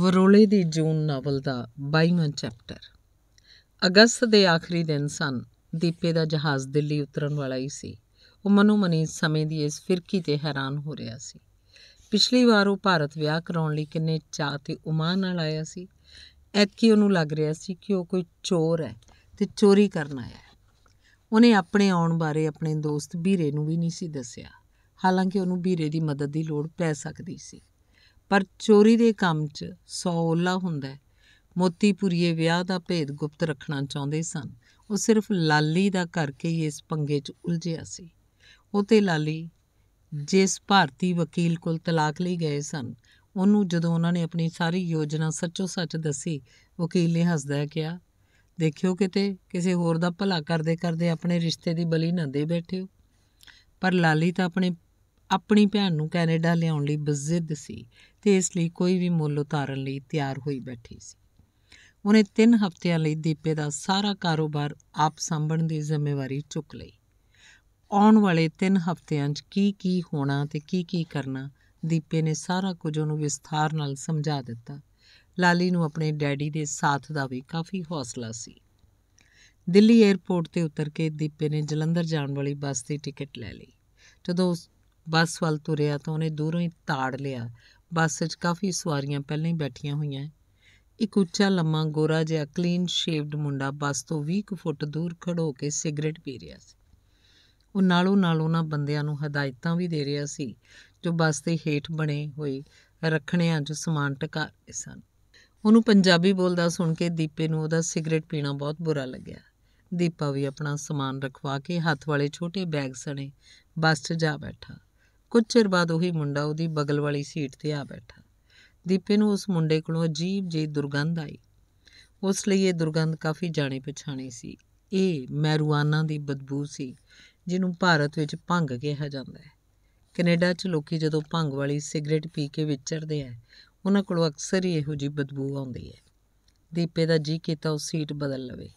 ਵਰੋਲੇ ਦੀ ਜੂਨ novel ਦਾ 22ਵਾਂ chapter ਅਗਸਤ ਦੇ ਆਖਰੀ ਦਿਨ ਸਨ ਦੀਪੇ ਦਾ ਜਹਾਜ਼ ਦਿੱਲੀ ਉਤਰਨ ਵਾਲਾ ਹੀ ਸੀ ਉਹ ਮਨੀ ਸਮੇਂ ਦੀ ਇਸ ਫਿਰਕੀ ਤੇ ਹੈਰਾਨ ਹੋ ਰਿਹਾ ਸੀ ਪਿਛਲੀ ਵਾਰ ਉਹ ਭਾਰਤ ਵਿਆਹ ਕਰਾਉਣ ਲਈ ਕਿੰਨੇ ਚਾਹ ਤੇ ਉਮਾਨ ਨਾਲ ਆਇਆ ਸੀ ਐਤਕੀ ਉਹਨੂੰ ਲੱਗ ਰਿਹਾ ਸੀ ਕਿ ਉਹ ਕੋਈ ਚੋਰ ਹੈ ਤੇ ਚੋਰੀ ਕਰਨ ਆਇਆ ਹੈ ਉਹਨੇ ਆਪਣੇ ਆਉਣ ਬਾਰੇ ਆਪਣੇ ਦੋਸਤ ਵੀਰੇ ਨੂੰ ਵੀ ਨਹੀਂ ਸੀ ਦੱਸਿਆ ਹਾਲਾਂਕਿ ਉਹਨੂੰ ਵੀਰੇ ਦੀ ਮਦਦ ਦੀ ਲੋੜ ਪੈ ਸਕਦੀ ਸੀ ਪਰ ਚੋਰੀ ਦੇ ਕੰਮ 'ਚ ਸੌਲਾ ਹੁੰਦਾ ਮੋਤੀਪੁਰੀਏ ਵਿਆਹ ਦਾ ਭੇਦ ਗੁਪਤ ਰੱਖਣਾ ਚਾਹੁੰਦੇ ਸਨ ਉਹ ਸਿਰਫ ਲਾਲੀ ਦਾ ਕਰਕੇ ਹੀ ਇਸ ਪੰਗੇ 'ਚ ਉਲਝਿਆ ਸੀ ਉਹ ਤੇ ਲਾਲੀ ਜਿਸ ਭਾਰਤੀ ਵਕੀਲ ਕੋਲ ਤਲਾਕ ਲਈ ਗਏ ਸਨ ਉਹਨੂੰ ਜਦੋਂ ਉਹਨਾਂ ਨੇ ਆਪਣੀ ਸਾਰੀ ਯੋਜਨਾ ਸੱਚੋ ਸੱਚ ਦੱਸੀ ਵਕੀਲ ਨੇ ਹੱਸਦਾ ਕਿਹਾ ਦੇਖਿਓ ਕਿਤੇ ਕਿਸੇ ਹੋਰ ਦਾ ਭਲਾ ਕਰਦੇ ਕਰਦੇ ਆਪਣੇ ਰਿਸ਼ਤੇ ਦੀ ਬਲੀ ਨਾ ਦੇ ਬੈਠਿਓ ਪਰ ਲਾਲੀ ਤਾਂ ਆਪਣੇ ਆਪਣੀ ਭੈਣ ਨੂੰ ਕੈਨੇਡਾ ਲਿਆਉਣ ਲਈ ਬਜ਼ਿੱਦ ਸੀ ਤੇ ਇਸ ਲਈ ਕੋਈ ਵੀ ਮੁੱਲ ਉਤਾਰਨ ਲਈ ਤਿਆਰ ਹੋਈ ਬੈਠੀ ਸੀ ਉਹਨੇ 3 ਹਫ਼ਤਿਆਂ ਲਈ ਦੀਪੇ ਦਾ ਸਾਰਾ ਕਾਰੋਬਾਰ ਆਪ ਸੰਭਣ ਦੀ ਜ਼ਿੰਮੇਵਾਰੀ ਚੁੱਕ ਲਈ ਆਉਣ ਵਾਲੇ 3 ਹਫ਼ਤਿਆਂ 'ਚ ਕੀ ਕੀ ਹੋਣਾ ਤੇ ਕੀ ਕੀ ਕਰਨਾ ਦੀਪੇ ਨੇ ਸਾਰਾ ਕੁਝ ਉਹਨੂੰ ਵਿਸਥਾਰ ਨਾਲ ਸਮਝਾ ਦਿੱਤਾ ਲਾਲੀ ਨੂੰ ਆਪਣੇ ਡੈਡੀ ਦੇ ਸਾਥ ਦਾ ਵੀ ਕਾਫੀ ਹੌਸਲਾ ਸੀ ਦਿੱਲੀ 에ਅਰਪੋਰਟ ਤੇ ਉਤਰ ਕੇ ਦੀਪੇ ਨੇ ਜਲੰਧਰ ਜਾਣ ਵਾਲੀ ਬੱਸ ਦੀ ਟਿਕਟ ਲੈ ਲਈ ਜਦੋਂ ਬੱਸ ਵੱਲ ਤੁਰਿਆ ਤਾਂ ਉਹਨੇ ਦੂਰੋਂ ਹੀ ਤਾੜ ਲਿਆ ਬੱਸ 'ਚ ਕਾਫੀ ਸਵਾਰੀਆਂ ਪਹਿਲਾਂ ਹੀ ਬੈਠੀਆਂ ਹੋਈਆਂ ਇੱਕ ਉੱਚਾ ਲੰਮਾ ਗੋਰਾ ਜਿਹਾ ਕਲੀਨ ਸ਼ੇਵਡ ਮੁੰਡਾ ਬੱਸ ਤੋਂ 20 ਫੁੱਟ ਦੂਰ ਖੜੋ ਕੇ ਸਿਗਰਟ ਪੀ ਰਿਹਾ ਸੀ ਉਹ ਨਾਲੋਂ ਨਾਲ ਉਹਨਾਂ ਬੰਦਿਆਂ ਨੂੰ ਹਦਾਇਤਾਂ ਵੀ ਦੇ ਰਿਹਾ ਸੀ ਜੋ ਬੱਸ ਦੇ ਹੇਠ ਬਣੇ ਹੋਏ ਰੱਖਣਿਆਂ 'ਚ ਸਮਾਨ ਟਕਾ ਰਹੇ ਸਨ ਉਹਨੂੰ ਪੰਜਾਬੀ ਬੋਲਦਾ ਸੁਣ ਕੇ ਦੀਪੇ ਨੂੰ ਉਹਦਾ ਸਿਗਰਟ ਪੀਣਾ ਬਹੁਤ ਬੁਰਾ ਲੱਗਿਆ ਦੀਪਾ ਵੀ ਆਪਣਾ ਸਮਾਨ ਰਖਵਾ ਕੇ ਹੱਥ ਵਾਲੇ ਛੋਟੇ ਬੈਗ ਸਣੇ ਬੱਸ 'ਚ ਜਾ ਬੈਠਾ ਕੁਝ ਚਿਰ ਬਾਅਦ ਉਹੀ ਮੁੰਡਾ ਉਹਦੀ ਬਗਲ ਵਾਲੀ ਸੀਟ ਤੇ ਆ ਬੈਠਾ ਦੀਪੇ ਨੂੰ ਉਸ ਮੁੰਡੇ ਕੋਲੋਂ ਅਜੀਬ ਜਿਹੀ ਦੁਰਗੰਧ ਆਈ ਉਸ ਲਈ ਇਹ ਦੁਰਗੰਧ ਕਾਫੀ ਜਾਣੇ ਪਛਾਣੀ ਸੀ ਇਹ ਮੈਰੂਆਨਾ ਦੀ ਬਦਬੂ ਸੀ ਜਿਹਨੂੰ ਭਾਰਤ ਵਿੱਚ ਭੰਗ ਕਿਹਾ ਜਾਂਦਾ ਹੈ ਕੈਨੇਡਾ 'ਚ ਲੋਕੀ ਜਦੋਂ ਭੰਗ ਵਾਲੀ ਸਿਗਰਟ ਪੀ ਕੇ ਵਿਚਰਦੇ ਆ ਉਹਨਾਂ ਕੋਲੋਂ ਅਕਸਰ ਹੀ ਇਹੋ ਜਿਹੀ ਬਦਬੂ ਆਉਂਦੀ ਹੈ ਦੀਪੇ ਦਾ ਜੀ ਕੀਤਾ ਉਹ ਸੀਟ ਬਦਲ ਲਵੇ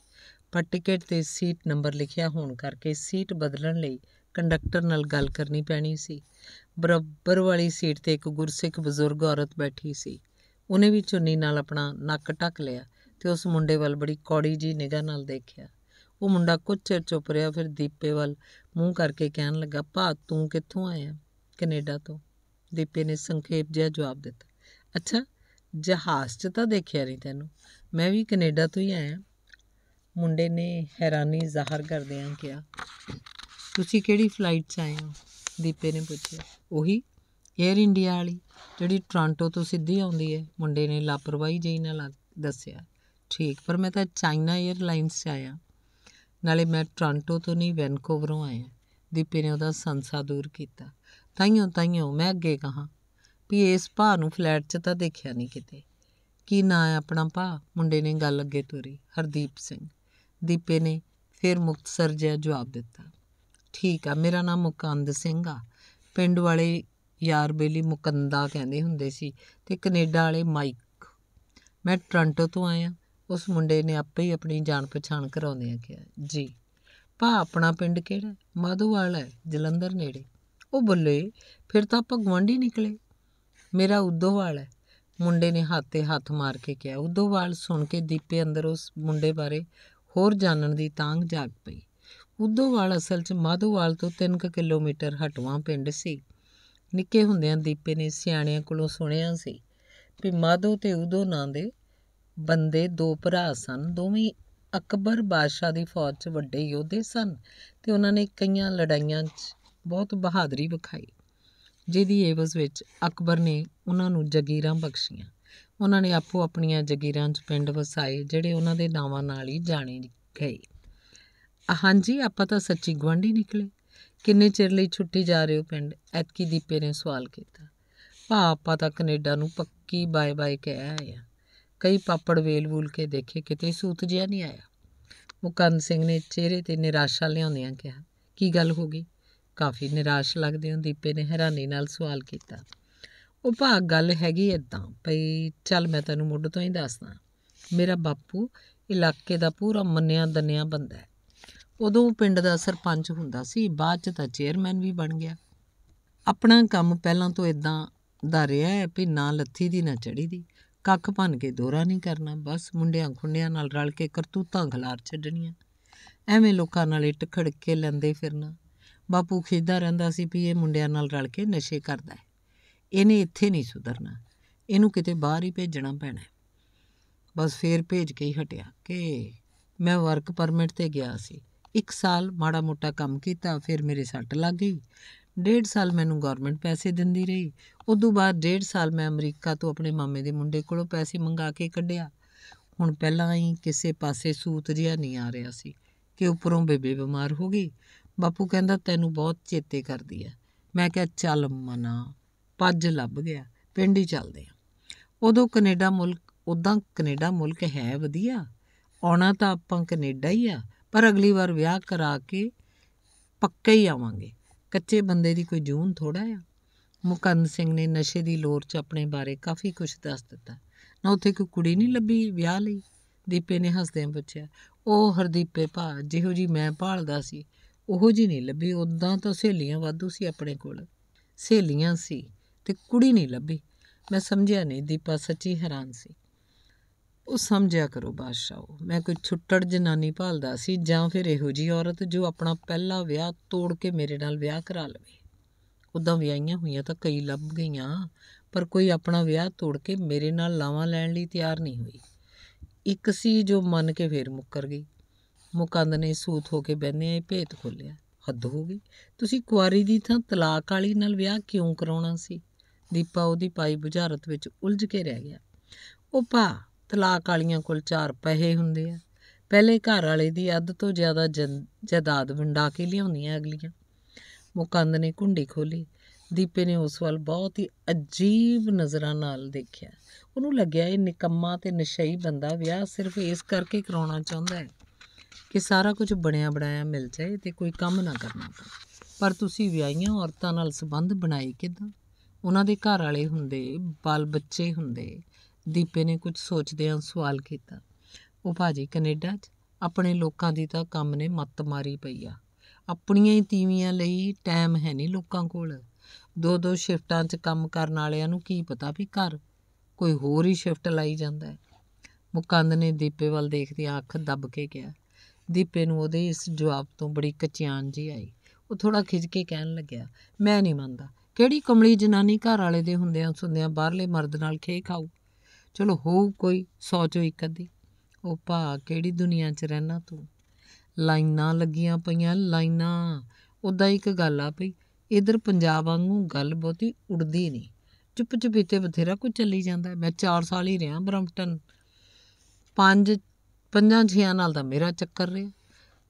ਪਰ ਟਿਕਟ ਤੇ ਸੀਟ ਨੰਬਰ ਲਿਖਿਆ ਹੋਣ ਕਰਕੇ ਸੀਟ ਬਦਲਣ ਲਈ ਕੰਡਕਟਰ ਨਾਲ ਗੱਲ ਕਰਨੀ ਪੈਣੀ ਸੀ ਬਰਾਬਰ ਵਾਲੀ ਸੀਟ ਤੇ ਇੱਕ ਗੁਰਸਿੱਖ ਬਜ਼ੁਰਗ ਔਰਤ ਬੈਠੀ ਸੀ ਉਹਨੇ ਵੀ ਚੁੰਨੀ ਨਾਲ ਆਪਣਾ ਨੱਕ ਟੱਕ ਲਿਆ ਤੇ ਉਸ ਮੁੰਡੇ ਵੱਲ ਬੜੀ ਕੌੜੀ ਜੀ ਨਿਗਾਹ ਨਾਲ ਦੇਖਿਆ ਉਹ ਮੁੰਡਾ ਕੁਝ ਚਿਰ ਚੁੱਪ ਰਿਹਾ ਫਿਰ ਦੀਪੇ ਵੱਲ ਮੂੰਹ ਕਰਕੇ ਕਹਿਣ ਲੱਗਾ ਭਾ ਤੂੰ ਕਿੱਥੋਂ ਆਇਆ ਕੈਨੇਡਾ ਤੋਂ ਦੀਪੇ ਨੇ ਸੰਖੇਪ ਜਿਹਾ ਜਵਾਬ ਦਿੱਤਾ ਅੱਛਾ ਜਹਾਜ਼ 'ਚ ਤਾਂ ਦੇਖਿਆ ਨਹੀਂ ਤੈਨੂੰ ਮੈਂ ਵੀ ਕੈਨੇਡਾ ਤੋਂ ਹੀ ਆਇਆ ਮੁੰਡੇ ਨੇ ਹੈਰਾਨੀ ਜ਼ਾਹਰ ਕਰਦਿਆਂ ਕਿਹਾ ਤੁਸੀਂ ਕਿਹੜੀ ਫਲਾਈਟ 'ਚ ਆਏ ਹੋ ਦੀਪੇ ਨੇ ਪੁੱਛਿਆ ਉਹੀ 에ਅਰ ਇੰਡੀਆ ਵਾਲੀ ਜਿਹੜੀ ਟੋਰਾਂਟੋ ਤੋਂ ਸਿੱਧੀ ਆਉਂਦੀ ਹੈ ਮੁੰਡੇ ਨੇ ਲਾਪਰਵਾਹੀ ਜਿਹੀ ਨਾਲ ਦੱਸਿਆ ਠੀਕ ਪਰ ਮੈਂ ਤਾਂ ਚਾਈਨਾ 에ਅਰਲਾਈਨਸ 'ਚ ਆਇਆ ਨਾਲੇ ਮੈਂ ਟੋਰਾਂਟੋ ਤੋਂ ਨਹੀਂ ਵੈਨਕੂਵਰੋਂ ਆਇਆ ਦੀਪੇ ਨੇ ਉਹਦਾ ਸੰਸਾ ਦੂਰ ਕੀਤਾ ਤਾਈਓ ਤਾਈਓ ਮੈਂ ਅੱਗੇ ਕਹਾ ਵੀ ਇਸ ਭਾ ਨੂੰ ਫਲੈਟ 'ਚ ਤਾਂ ਦੇਖਿਆ ਨਹੀਂ ਕਿਤੇ ਕੀ ਨਾਂ ਹੈ ਆਪਣਾ ਭਾ ਮੁੰਡੇ ਨੇ ਗੱਲ ਅੱਗੇ ਤੋਰੀ ਹਰਦੀਪ ਸਿੰਘ ਦੀਪੇ ਨੇ ਫਿਰ ਮੁਕਤਸਰ ਜਿਹਾ ਜਵਾਬ ਦਿੱਤਾ ਠੀਕ ਆ ਮੇਰਾ ਨਾਮ ਮੁਕੰਦ ਸਿੰਘ ਆ ਪਿੰਡ ਵਾਲੇ ਯਾਰ ਬੇਲੀ ਮੁਕੰਦਾ ਕਹਿੰਦੇ ਹੁੰਦੇ ਸੀ ਤੇ ਕੈਨੇਡਾ ਵਾਲੇ ਮਾਈਕ ਮੈਂ ਟ੍ਰਾਂਟੋ ਤੋਂ ਆਇਆ ਉਸ ਮੁੰਡੇ ਨੇ ਆਪੇ ਹੀ ਆਪਣੀ ਜਾਣ ਪਛਾਣ ਕਰਾਉਂਦੇ ਆ ਕਿਹਾ ਜੀ ਭਾ ਆਪਣਾ ਪਿੰਡ ਕਿਹੜਾ ਮਾਧੋਵਾਲ ਹੈ ਜਲੰਧਰ ਨੇੜੇ ਉਹ ਬੋਲੇ ਫਿਰ ਤਾਂ ਆਪਾਂ ਗਵਾਂਢੀ ਨਿਕਲੇ ਮੇਰਾ ਉਦੋਵਾਲ ਹੈ ਮੁੰਡੇ ਨੇ ਹੱਥ ਤੇ ਹੱਥ ਮਾਰ ਕੇ ਕਿਹਾ ਉਦੋਵਾਲ ਸੁਣ ਕੇ ਦੀਪੇ ਅੰਦਰ ਉਸ ਮੁੰਡੇ ਬਾਰੇ ਹੋਰ ਜਾਣਨ ਦੀ ਤਾਂਘ ਜਾਗ ਪਈ ਉਦੋਵਾਲ ਅਸਲ 'ਚ ਮਾਧੋਵਾਲ ਤੋਂ 3 ਕਿਲੋਮੀਟਰ ਹਟਵਾਂ ਪਿੰਡ ਸੀ ਨਿੱਕੇ ਹੁੰਦਿਆਂ ਦੀਪੇ ਨੇ ਸਿਆਣਿਆਂ ਕੋਲੋਂ ਸੁਣਿਆ ਸੀ ਵੀ ਮਾਧੋ ਤੇ ਉਦੋ ਨਾਂ ਦੇ ਬੰਦੇ ਦੋ ਭਰਾ ਸਨ ਦੋਵੇਂ ਅਕਬਰ ਬਾਦਸ਼ਾਹ ਦੀ ਫੌਜ 'ਚ ਵੱਡੇ ਯੋਧੇ ਸਨ ਤੇ ਉਹਨਾਂ ਨੇ ਕਈਆਂ ਲੜਾਈਆਂ 'ਚ ਬਹੁਤ ਬਹਾਦਰੀ ਵਿਖਾਈ ਜਿਹਦੀ ਏਵਜ਼ ਵਿੱਚ ਅਕਬਰ ਨੇ ਉਹਨਾਂ ਨੂੰ ਜਗੀਰਾਂ ਬਖਸ਼ੀਆਂ ਉਹਨਾਂ ਨੇ ਆਪੋ ਆਪਣੀਆਂ ਜਗੀਰਾਂ 'ਚ ਪਿੰਡ ਵਸਾਏ ਜਿਹੜੇ ਉਹਨਾਂ ਦੇ ਨਾਵਾਂ ਨਾਲ ਹੀ ਜਾਣੇ ਗਏ ਹਾਂਜੀ ਆਪਾਂ ਤਾਂ ਸੱਚੀ ਗਵਾਂਢੀ ਨਿਕਲੇ ਕਿੰਨੇ ਚਿਰ ਲਈ ਛੁੱਟੀ ਜਾ ਰਹੇ ਹੋ ਪਿੰਡ ਐਤਕੀ ਦੀਪੇ ਨੇ ਸਵਾਲ ਕੀਤਾ ਭਾ ਆਪਾਂ ਤਾਂ ਕੈਨੇਡਾ ਨੂੰ ਪੱਕੀ ਬਾਏ ਬਾਏ ਕਹਿ ਆਇਆ ਕਈ ਪਾਪੜ ਵੇਲ-ਵੂਲ ਕੇ ਦੇਖੇ ਕਿਤੇ ਸੂਤ ਜਿਆ ਨਹੀਂ ਆਇਆ ਮੁਕੰਦ ਸਿੰਘ ਨੇ ਚਿਹਰੇ ਤੇ ਨਿਰਾਸ਼ਾ ਲਿਆਉਂਦਿਆਂ ਕਿਹਾ ਕੀ ਗੱਲ ਹੋ ਗਈ ਕਾਫੀ ਨਿਰਾਸ਼ ਲੱਗਦੇ ਹੋ ਦੀਪੇ ਨੇ ਹੈਰਾਨੀ ਨਾਲ ਸਵਾਲ ਕੀਤਾ ਉਹ ਭਾਗ ਗੱਲ ਹੈਗੀ ਇਦਾਂ ਭਈ ਚੱਲ ਮੈਂ ਤੈਨੂੰ ਮੁੱਢ ਤੋਂ ਹੀ ਦੱਸਦਾ ਮੇਰਾ ਬਾਪੂ ਇਲਾਕੇ ਦਾ ਪੂਰਾ ਮੰਨਿਆ ਦੰਨਿਆ ਬੰਦਾ ਹੈ ਉਦੋਂ ਪਿੰਡ ਦਾ ਸਰਪੰਚ ਹੁੰਦਾ ਸੀ ਬਾਅਦ ਚ ਤਾਂ ਚੇਅਰਮੈਨ ਵੀ ਬਣ ਗਿਆ ਆਪਣਾ ਕੰਮ ਪਹਿਲਾਂ ਤੋਂ ਇਦਾਂ ਦਾ ਰਿਹਾ ਹੈ ਵੀ ਨਾ ਲੱਥੀ ਦੀ ਨਾ ਚੜੀ ਦੀ ਕੱਖ ਭੰਨ ਕੇ ਦੋਰਾ ਨਹੀਂ ਕਰਨਾ ਬਸ ਮੁੰਡਿਆਂ ਖੁੰਡਿਆਂ ਨਾਲ ਰਲ ਕੇ ਕਰਤੂਤਾਂ ਖਲਾਰ ਛੱਡਣੀਆਂ ਐਵੇਂ ਲੋਕਾਂ ਨਾਲ ਇੱਟ ਕੇ ਲੈਂਦੇ ਫਿਰਨਾ ਬਾਪੂ ਖੇਦਾ ਰਹਿੰਦਾ ਸੀ ਵੀ ਇਹ ਮੁੰਡਿਆਂ ਨਾਲ ਰਲ ਕੇ ਨਸ਼ੇ ਕਰਦਾ ਹੈ ਇਹਨੇ ਇੱਥੇ ਨਹੀਂ ਸੁਧਰਨਾ ਇਹਨੂੰ ਕਿਤੇ ਬਾਹਰ ਹੀ ਭੇਜਣਾ ਪੈਣਾ ਬਸ ਫੇਰ ਭੇਜ ਕੇ ਹੀ ਹਟਿਆ ਕਿ ਮੈਂ ਵਰਕ ਪਰਮਿਟ ਤੇ ਗਿਆ ਸੀ ਇੱਕ ਸਾਲ ਮਾੜਾ ਮੋਟਾ ਕੰਮ ਕੀਤਾ ਫਿਰ ਮੇਰੇ ਸੱਟ ਲੱਗ ਗਈ ਡੇਢ ਸਾਲ ਮੈਨੂੰ ਗਵਰਨਮੈਂਟ ਪੈਸੇ ਦਿੰਦੀ ਰਹੀ ਉਦੋਂ ਬਾਅਦ ਡੇਢ ਸਾਲ ਮੈਂ ਅਮਰੀਕਾ ਤੋਂ ਆਪਣੇ ਮਾਮੇ ਦੇ ਮੁੰਡੇ ਕੋਲੋਂ ਪੈਸੇ ਮੰਗਾ ਕੇ ਕੱਢਿਆ ਹੁਣ ਪਹਿਲਾਂ ਹੀ ਕਿਸੇ ਪਾਸੇ ਸੂਤ ਜਿਹਾ ਨਹੀਂ ਆ ਰਿਹਾ ਸੀ ਕਿ ਉੱਪਰੋਂ ਬੇਬੇ ਬਿਮਾਰ ਹੋ ਗਈ ਬਾਪੂ ਕਹਿੰਦਾ ਤੈਨੂੰ ਬਹੁਤ ਚੇਤੇ ਕਰਦੀ ਐ ਮੈਂ ਕਿਹਾ ਚੱਲ ਮਨਾ ਪੱਜ ਲੱਭ ਗਿਆ ਪਿੰਡ ਹੀ ਚੱਲਦੇ ਆ ਉਦੋਂ ਕੈਨੇਡਾ ਮੁਲਕ ਉਦਾਂ ਕੈਨੇਡਾ ਮੁਲਕ ਹੈ ਵਧੀਆ ਆਉਣਾ ਤਾਂ ਆਪਾਂ ਕੈਨੇਡਾ ਹੀ ਆ ਪਰ ਅਗਲੀ ਵਾਰ ਵਿਆਹ ਕਰਾ ਕੇ ਪੱਕੇ ਹੀ ਆਵਾਂਗੇ ਕੱਚੇ ਬੰਦੇ ਦੀ ਕੋਈ ਜੂਨ ਥੋੜਾ ਆ ਮੁਕੰਦ ਸਿੰਘ ਨੇ ਨਸ਼ੇ ਦੀ ਲੋਰ 'ਚ ਆਪਣੇ ਬਾਰੇ ਕਾਫੀ ਕੁਝ ਦੱਸ ਦਿੱਤਾ ਨਾ ਉੱਥੇ ਕੋਈ ਕੁੜੀ ਨਹੀਂ ਲੱਭੀ ਵਿਆਹ ਲਈ ਦੀਪੇ ਨੇ ਹੱਸਦਿਆਂ ਪੁੱਛਿਆ ਉਹ ਹਰਦੀਪੇ ਭਾ ਜਿਹੋ ਜੀ ਮੈਂ ਭਾਲਦਾ ਸੀ ਉਹੋ ਜੀ ਨਹੀਂ ਲੱਭੀ ਉਦਾਂ ਤਾਂ ਸਹੇਲੀਆਂ ਵਾਧੂ ਸੀ ਆਪਣੇ ਕੋਲ ਸਹੇਲੀਆਂ ਸੀ ਤੇ ਕੁੜੀ ਨਹੀਂ ਲੱਭੀ ਮੈਂ ਸਮਝਿਆ ਨਹੀਂ ਦੀਪਾ ਸੱਚੀ ਹੈਰਾਨ ਸੀ ਉਹ ਸਮਝਿਆ ਕਰੋ ਬਾਦਸ਼ਾਹੋ ਮੈਂ ਕੋਈ ਛੁੱਟੜ ਜਨਾਨੀ ਭਾਲਦਾ ਸੀ ਜਾਂ ਫਿਰ ਇਹੋ ਜੀ ਔਰਤ ਜੋ ਆਪਣਾ ਪਹਿਲਾ ਵਿਆਹ ਤੋੜ ਕੇ ਮੇਰੇ ਨਾਲ ਵਿਆਹ ਕਰਾ ਲਵੇ ਉਦਾਂ ਵਿਆਹੀਆਂ ਹੋਈਆਂ ਤਾਂ ਕਈ ਲੱਭ ਗਈਆਂ ਪਰ ਕੋਈ ਆਪਣਾ ਵਿਆਹ ਤੋੜ ਕੇ ਮੇਰੇ ਨਾਲ ਲਾਵਾਂ ਲੈਣ ਲਈ ਤਿਆਰ ਨਹੀਂ ਹੋਈ ਇੱਕ ਸੀ ਜੋ ਮੰਨ ਕੇ ਫੇਰ ਮੁੱਕਰ ਗਈ ਮੁਕੰਦ ਨੇ ਸੂਤ ਹੋ ਕੇ ਬੰਨਿਆ ਇਹ ਭੇਤ ਖੋਲਿਆ ਹੱਦ ਹੋ ਗਈ ਤੁਸੀਂ ਕੁਆਰੀ ਦੀ ਥਾਂ ਤਲਾਕ ਵਾਲੀ ਨਾਲ ਵਿਆਹ ਕਿਉਂ ਕਰਾਉਣਾ ਸੀ ਦੀਪਾ ਉਹਦੀ ਪਾਈ ਬੁਝਾਰਤ ਵਿੱਚ ਉਲਝ ਕੇ ਰਹਿ ਗਿਆ ਉਹ ਪਾ ਤਲਾਕ ਵਾਲੀਆਂ ਕੋਲ ਚਾਰ ਪੈਸੇ ਹੁੰਦੇ ਆ ਪਹਿਲੇ ਘਰ ਵਾਲੇ ਦੀ ਅੱਧ ਤੋਂ ਜ਼ਿਆਦਾ ਜਾਇਦਾਦ ਵੰਡਾ ਕੇ ਲਿਆਉਂਦੀਆਂ ਅਗਲੀਆਂ ਮੁਕੰਦ ਨੇ ਕੁੰਡੀ ਖੋਲੀ ਦੀਪੇ ਨੇ ਉਸ ਵੱਲ ਬਹੁਤ ਹੀ ਅਜੀਬ ਨਜ਼ਰਾਂ ਨਾਲ ਦੇਖਿਆ ਉਹਨੂੰ ਲੱਗਿਆ ਇਹ ਨਿਕੰਮਾ ਤੇ ਨਸ਼ਈ ਬੰਦਾ ਵਿਆਹ ਸਿਰਫ ਇਸ ਕਰਕੇ ਕਰਾਉਣਾ ਚਾਹੁੰਦਾ ਹੈ ਕਿ ਸਾਰਾ ਕੁਝ ਬਣਿਆ ਬਣਾਇਆ ਮਿਲ ਜਾਏ ਤੇ ਕੋਈ ਕੰਮ ਨਾ ਕਰਨਾ ਪਵੇ ਪਰ ਤੁਸੀਂ ਵਿਆਹੀਆਂ ਔਰਤਾਂ ਨਾਲ ਸੰਬੰਧ ਬਣਾਏ ਕਿਦਾਂ ਉਹਨਾਂ ਦੇ ਘਰ ਵਾਲੇ ਹੁੰਦੇ ਬਾਲ ਬੱਚੇ ਹੁੰਦੇ ਦੀਪੇ ਨੇ ਕੁਝ ਸੋਚਦਿਆਂ ਸਵਾਲ ਕੀਤਾ ਉਹ ਭਾਜੀ ਕੈਨੇਡਾ 'ਚ ਆਪਣੇ ਲੋਕਾਂ ਦੀ ਤਾਂ ਕੰਮ ਨੇ ਮੱਤ ਮਾਰੀ ਪਈ ਆ ਆਪਣੀਆਂ ਹੀ ਤੀਵੀਆਂ ਲਈ ਟਾਈਮ ਹੈ ਨਹੀਂ ਲੋਕਾਂ ਕੋਲ ਦੋ ਦੋ ਸ਼ਿਫਟਾਂ 'ਚ ਕੰਮ ਕਰਨ ਵਾਲਿਆਂ ਨੂੰ ਕੀ ਪਤਾ ਵੀ ਘਰ ਕੋਈ ਹੋਰ ਹੀ ਸ਼ਿਫਟ ਲਾਈ ਜਾਂਦਾ ਹੈ ਮੁਕੰਦ ਨੇ ਦੀਪੇ ਵੱਲ ਦੇਖਦੀ ਅੱਖ ਦੱਬ ਕੇ ਕਿਹਾ ਦੀਪੇ ਨੂੰ ਉਹਦੇ ਇਸ ਜਵਾਬ ਤੋਂ ਬੜੀ ਕਚਿਆਨ ਜੀ ਆਈ ਉਹ ਥੋੜਾ ਖਿਜ ਕੇ ਕਹਿਣ ਲੱਗਿਆ ਮੈਂ ਨਹੀਂ ਮੰਨਦਾ ਕਿਹੜੀ ਕਮਲੀ ਜਨਾਨੀ ਘਰ ਵਾਲੇ ਦੇ ਹੁੰਦਿਆਂ ਸੁੰਦਿਆਂ ਬਾਹਰਲੇ ਮਰਦ ਨਾਲ ਖੇ ਖਾਊ ਚਲੋ ਹੋ ਕੋਈ ਸੋਚੋ ਇੱਕ ਅੱਧੀ ਉਹ ਭਾ ਕਿਹੜੀ ਦੁਨੀਆ 'ਚ ਰਹਿਣਾ ਤੂੰ ਲਾਈਨਾਂ ਲੱਗੀਆਂ ਪਈਆਂ ਲਾਈਨਾਂ ਉਦਾਂ ਇੱਕ ਗੱਲ ਆ ਪਈ ਇਧਰ ਪੰਜਾਬ ਵਾਂਗੂ ਗੱਲ ਬਹੁਤੀ ਉੜਦੀ ਨਹੀਂ ਚੁੱਪ ਚੁਪੀਤੇ ਬਥੇਰਾ ਕੁਝ ਚੱਲੀ ਜਾਂਦਾ ਮੈਂ 4 ਸਾਲ ਹੀ ਰਿਹਾ ਬ੍ਰਮਟਨ ਪੰਜ ਪੰਜਾਂ ਛਿਆਂ ਨਾਲ ਦਾ ਮੇਰਾ ਚੱਕਰ ਰਿਹਾ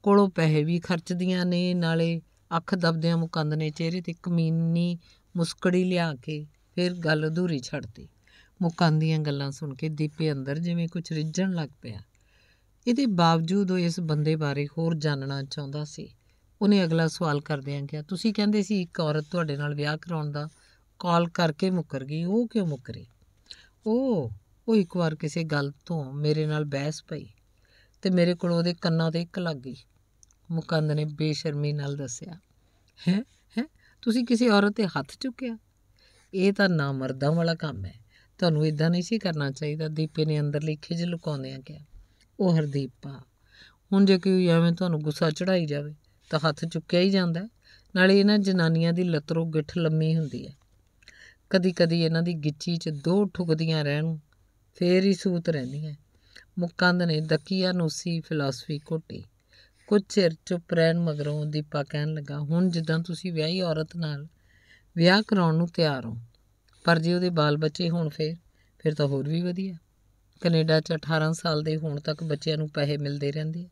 ਕੋਲੋਂ ਪੈਸੇ ਵੀ ਖਰਚਦੀਆਂ ਨੇ ਨਾਲੇ ਅੱਖ ਦਬਦਿਆਂ ਮੁਕੰਦ ਨੇ ਚਿਹਰੇ ਤੇ ਕਮੀਨੀ ਮੁਸਕੜੀ ਲਿਆ ਕੇ ਫਿਰ ਗੱਲ ਅਧੂਰੀ ਛੱਡਤੀ ਮੁਕਾਂ ਦੀਆਂ ਗੱਲਾਂ ਸੁਣ ਕੇ ਦੀਪੇ ਅੰਦਰ ਜਿਵੇਂ ਕੁਝ ਰਿੱਝਣ ਲੱਗ ਪਿਆ ਇਹਦੇ ਬਾਵਜੂਦ ਉਹ ਇਸ ਬੰਦੇ ਬਾਰੇ ਹੋਰ ਜਾਣਨਾ ਚਾਹੁੰਦਾ ਸੀ ਉਹਨੇ ਅਗਲਾ ਸਵਾਲ ਕਰਦਿਆਂ ਕਿਹਾ ਤੁਸੀਂ ਕਹਿੰਦੇ ਸੀ ਇੱਕ ਔਰਤ ਤੁਹਾਡੇ ਨਾਲ ਵਿਆਹ ਕਰਾਉਣ ਦਾ ਕਾਲ ਕਰਕੇ ਮੁੱਕਰ ਗਈ ਉਹ ਕਿਉਂ ਮੁੱਕਰੀ ਉਹ ਉਹ ਇੱਕ ਵਾਰ ਕਿਸੇ ਗੱਲ ਤੋਂ ਮੇਰੇ ਨਾਲ ਬਹਿਸ ਪਈ ਤੇ ਮੇਰੇ ਕੋਲ ਉਹਦੇ ਕੰਨਾਂ ਤੇ ਇੱਕ ਲੱਗ ਗਈ ਮੁਕੰਦ ਨੇ ਬੇਸ਼ਰਮੀ ਨਾਲ ਦੱਸਿਆ ਹੈ ਹੈ ਤੁਸੀਂ ਕਿਸੇ ਔਰਤ ਤੇ ਹੱਥ ਚੁੱਕਿਆ ਇਹ ਤਾਂ ਨਾ ਮਰਦਾਂ ਵਾਲਾ ਕੰਮ ਹੈ ਤੁਹਾਨੂੰ ਇਦਾਂ ਨਹੀਂ ਸੀ ਕਰਨਾ ਚਾਹੀਦਾ ਦੀਪੇ ਨੇ ਅੰਦਰਲੀ ਖਿਜ ਆ ਕਿਹਾ ਉਹ ਹਰਦੀਪਾ ਹੁਣ ਜੇ ਕੋਈ ਐਵੇਂ ਤੁਹਾਨੂੰ ਗੁੱਸਾ ਚੜਾਈ ਜਾਵੇ ਤਾਂ ਹੱਥ ਚੁੱਕਿਆ ਹੀ ਜਾਂਦਾ ਨਾਲੇ ਇਹਨਾਂ ਜਨਾਨੀਆਂ ਦੀ ਲਤਰੋ ਗਿੱਠ ਲੰਮੀ ਹੁੰਦੀ ਹੈ ਕਦੀ-ਕਦੀ ਇਹਨਾਂ ਦੀ ਗਿੱਚੀ 'ਚ ਦੋ ਠੁਕਦੀਆਂ ਰਹਿਣ ਫੇਰ ਹੀ ਸੂਤ ਰਹਿੰਦੀਆਂ ਮੁਕੰਦ ਨੇ ਦਕੀਆ ਨੂਸੀ ਫਿਲਾਸਫੀ ਕੋਟੀ ਕੁਝ ਚਿਰ ਚੁੱਪ ਰਹਿਣ ਮਗਰੋਂ ਦੀਪਾ ਕਹਿਣ ਲੱਗਾ ਹੁਣ ਜਦੋਂ ਤੁਸੀਂ ਵਿਆਹੀ ਔਰਤ ਨਾਲ ਵਿਆਹ ਕਰਾਉਣ ਨੂੰ ਤਿਆਰ ਹੋ ਪਰ ਜੇ ਉਹਦੇ ਬਾਲ ਬੱਚੇ ਹੋਣ ਫੇਰ ਫਿਰ ਤਾਂ ਹੋਰ ਵੀ ਵਧੀਆ ਕੈਨੇਡਾ 'ਚ 18 ਸਾਲ ਦੇ ਹੋਣ ਤੱਕ ਬੱਚਿਆਂ ਨੂੰ ਪੈਸੇ ਮਿਲਦੇ ਰਹਿੰਦੇ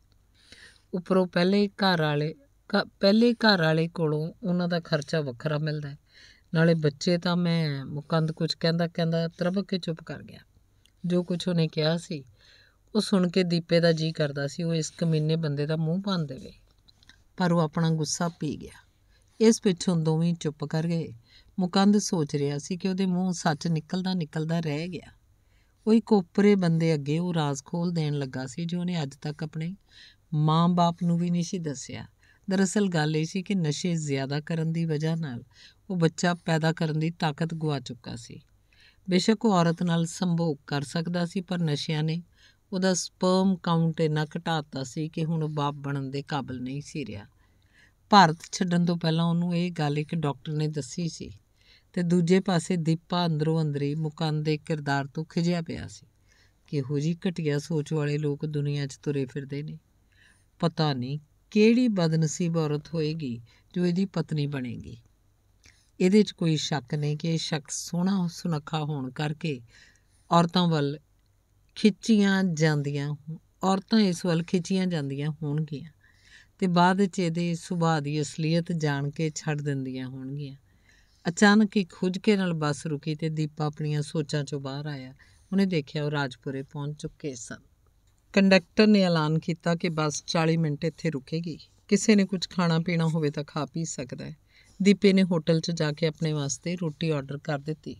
ਉੱਪਰੋਂ ਪਹਿਲੇ ਘਰ ਵਾਲੇ ਪਹਿਲੇ ਘਰ ਵਾਲੇ ਕੋਲੋਂ ਉਹਨਾਂ ਦਾ ਖਰਚਾ ਵੱਖਰਾ ਮਿਲਦਾ ਹੈ ਨਾਲੇ ਬੱਚੇ ਤਾਂ ਮੈਂ ਮੁਕੰਦ ਕੁਝ ਕਹਿੰਦਾ ਕਹਿੰਦਾ ਤਰਬ ਕੇ ਚੁੱਪ ਕਰ ਗਿਆ ਜੋ ਕੁਝ ਉਹਨੇ ਕਿਹਾ ਸੀ ਉਹ ਸੁਣ ਕੇ ਦੀਪੇ ਦਾ ਜੀ ਕਰਦਾ ਸੀ ਉਹ ਇਸ ਕਮੀਨੇ ਬੰਦੇ ਦਾ ਮੂੰਹ ਭੰਨ ਦੇਵੇ ਪਰ ਉਹ ਆਪਣਾ ਗੁੱਸਾ ਪੀ ਗਿਆ ਇਸ ਪਿੱਛੋਂ ਦੋਵੇਂ ਚੁੱਪ ਕਰ ਗਏ ਮੁਕੰਦ ਸੋਚ ਰਿਹਾ ਸੀ ਕਿ ਉਹਦੇ ਮੂੰਹ ਸੱਚ ਨਿਕਲਦਾ ਨਿਕਲਦਾ ਰਹਿ ਗਿਆ ਉਹ ਇੱਕ ਉਪਰੇ ਬੰਦੇ ਅੱਗੇ ਉਹ ਰਾਜ਼ ਖੋਲ ਦੇਣ ਲੱਗਾ ਸੀ ਜੋ ਉਹਨੇ ਅੱਜ ਤੱਕ ਆਪਣੇ ਮਾਂ-ਬਾਪ ਨੂੰ ਵੀ ਨਹੀਂ ਸੀ ਦੱਸਿਆ ਦਰਅਸਲ ਗੱਲ ਇਹ ਸੀ ਕਿ ਨਸ਼ੇ ਜ਼ਿਆਦਾ ਕਰਨ ਦੀ ਵਜ੍ਹਾ ਨਾਲ ਉਹ ਬੱਚਾ ਪੈਦਾ ਕਰਨ ਦੀ ਤਾਕਤ ਗਵਾ ਚੁੱਕਾ ਸੀ ਬੇਸ਼ੱਕ ਉਹ ਔਰਤ ਨਾਲ ਸੰਭੋਗ ਕਰ ਸਕਦਾ ਸੀ ਪਰ ਨਸ਼ਿਆਂ ਨੇ ਉਹਦਾ ਸਪਰਮ ਕਾਊਂਟ ਇੰਨਾ ਘਟਾਤਾ ਸੀ ਕਿ ਹੁਣ ਉਹ ਬਾਪ ਬਣਨ ਦੇ ਕਾਬਿਲ ਨਹੀਂ ਸੀ ਰਿਹਾ ਭਾਰਤ ਛੱਡਣ ਤੋਂ ਪਹਿਲਾਂ ਉਹਨੂੰ ਇਹ ਗੱਲ ਇੱਕ ਡਾਕਟਰ ਨੇ ਦੱਸੀ ਸੀ ਤੇ ਦੂਜੇ ਪਾਸੇ ਦੀਪਾ ਅੰਦਰੋਂ ਅੰਦਰੀ ਮੁਕੰਦ ਦੇ ਕਿਰਦਾਰ ਤੋਂ ਖਿਜਿਆ ਪਿਆ ਸੀ ਕਿਹੋ ਜੀ ਘਟੀਆ ਸੋਚ ਵਾਲੇ ਲੋਕ ਦੁਨੀਆ 'ਚ ਤੁਰੇ ਫਿਰਦੇ ਨੇ ਪਤਾ ਨਹੀਂ ਕਿਹੜੀ ਬਦਨਸੀਬ ਔਰਤ ਹੋਏਗੀ ਜੋ ਇਹਦੀ ਪਤਨੀ ਬਣੇਗੀ ਇਹਦੇ 'ਚ ਕੋਈ ਸ਼ੱਕ ਨਹੀਂ ਕਿ ਇਹ ਸ਼ਖਸ ਸੋਹਣਾ ਸੁਨੱਖਾ ਹੋਣ ਕਰਕੇ ਔਰਤਾਂ ਵੱਲ ਖਿੱਚੀਆਂ ਜਾਂਦੀਆਂ ਔਰਤਾਂ ਇਸ ਵੱਲ ਖਿੱਚੀਆਂ ਜਾਂਦੀਆਂ ਹੋਣਗੀਆਂ ਤੇ ਬਾਅਦ 'ਚ ਇਹਦੇ ਸੁਭਾਅ ਦੀ ਅਸਲੀਅਤ ਜਾਣ ਕੇ ਛੱਡ ਦਿੰਦੀਆਂ ਹੋਣਗੀਆਂ ਅਚਾਨਕ ਹੀ ਖੁਦ ਕੇ ਨਾਲ ਬੱਸ ਰੁਕੀ ਤੇ ਦੀਪਾ ਆਪਣੀਆਂ ਸੋਚਾਂ 'ਚੋਂ ਬਾਹਰ ਆਇਆ ਉਹਨੇ ਦੇਖਿਆ ਉਹ ਰਾਜਪੁਰੇ ਪਹੁੰਚ ਚੁੱਕੇ ਸਨ ਕੰਡਕਟਰ ਨੇ ਐਲਾਨ ਕੀਤਾ ਕਿ ਬੱਸ 40 ਮਿੰਟ ਇੱਥੇ ਰੁਕੇਗੀ ਕਿਸੇ ਨੇ ਕੁਝ ਖਾਣਾ ਪੀਣਾ ਹੋਵੇ ਤਾਂ ਖਾ ਪੀ ਸਕਦਾ ਹੈ ਦੀਪੇ ਨੇ ਹੋਟਲ 'ਚ ਜਾ ਕੇ ਆਪਣੇ ਵਾਸਤੇ ਰੋਟੀ ਆਰਡਰ ਕਰ ਦਿੱਤੀ